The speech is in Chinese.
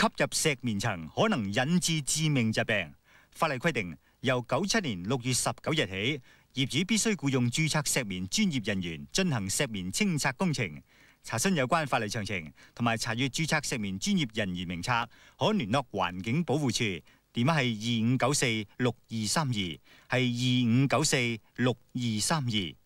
吸入石棉层可能引致致命疾病。法例规定，由九七年六月十九日起，业主必须雇用注册石棉专业人员进行石棉清拆工程。查询有关法例详情同埋查阅注册石棉专业人员名册，可联络环境保护处，电话系二五九四六二三二，系二五九四六二三二。